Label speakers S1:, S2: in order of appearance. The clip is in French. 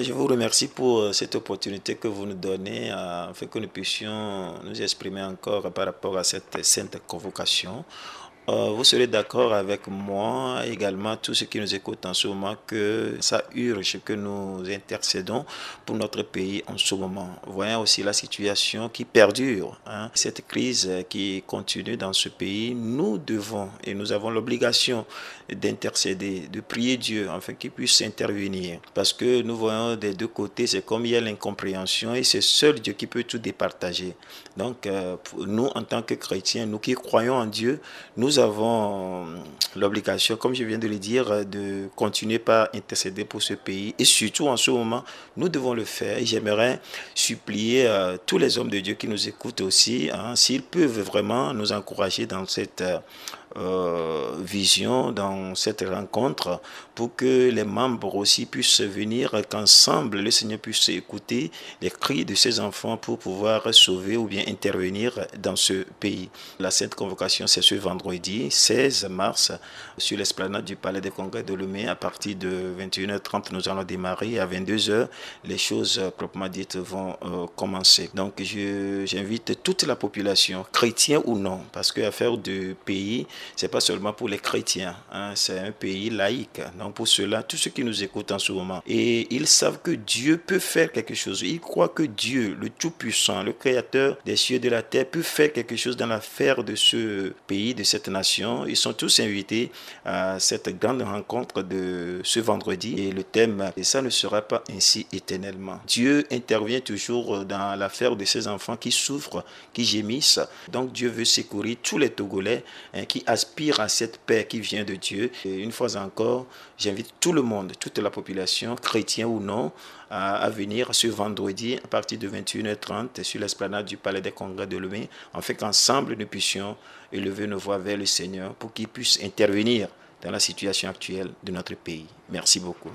S1: je vous remercie pour euh, cette opportunité que vous nous donnez euh, afin que nous puissions nous exprimer encore par rapport à cette sainte convocation euh, vous serez d'accord avec moi, également tous ceux qui nous écoutent en ce moment, que ça urge que nous intercédons pour notre pays en ce moment. Voyons aussi la situation qui perdure, hein. cette crise qui continue dans ce pays. Nous devons et nous avons l'obligation d'intercéder, de prier Dieu afin qu'il puisse intervenir. Parce que nous voyons des deux côtés, c'est comme il y a l'incompréhension et c'est seul Dieu qui peut tout départager. Donc, euh, nous, en tant que chrétiens, nous qui croyons en Dieu, nous nous avons euh, l'obligation, comme je viens de le dire, euh, de continuer par intercéder pour ce pays. Et surtout en ce moment, nous devons le faire. J'aimerais supplier euh, tous les hommes de Dieu qui nous écoutent aussi, hein, s'ils peuvent vraiment nous encourager dans cette... Euh, vision dans cette rencontre pour que les membres aussi puissent venir, qu'ensemble le Seigneur puisse écouter les cris de ses enfants pour pouvoir sauver ou bien intervenir dans ce pays. La sainte convocation, c'est ce vendredi 16 mars sur l'esplanade du Palais des Congrès de Lomé. À partir de 21h30, nous allons démarrer. À 22h, les choses proprement dites vont euh, commencer. Donc j'invite toute la population, chrétien ou non, parce que affaire du pays, c'est pas seulement pour les chrétiens. Hein, c'est un pays laïque. Donc pour cela, tous ceux qui nous écoutent en ce moment, et ils savent que Dieu peut faire quelque chose. Ils croient que Dieu, le Tout-Puissant, le Créateur des cieux et de la terre, peut faire quelque chose dans l'affaire de ce pays, de cette nation. Ils sont tous invités à cette grande rencontre de ce vendredi. Et le thème, et ça ne sera pas ainsi éternellement. Dieu intervient toujours dans l'affaire de ses enfants qui souffrent, qui gémissent. Donc Dieu veut secourir tous les Togolais hein, qui aspire à cette paix qui vient de Dieu. Et une fois encore, j'invite tout le monde, toute la population, chrétien ou non, à, venir ce vendredi à partir de 21h30 sur l'esplanade du Palais des Congrès de Lomé, en fait qu'ensemble nous puissions élever nos voix vers le Seigneur pour qu'il puisse intervenir dans la situation actuelle de notre pays. Merci beaucoup.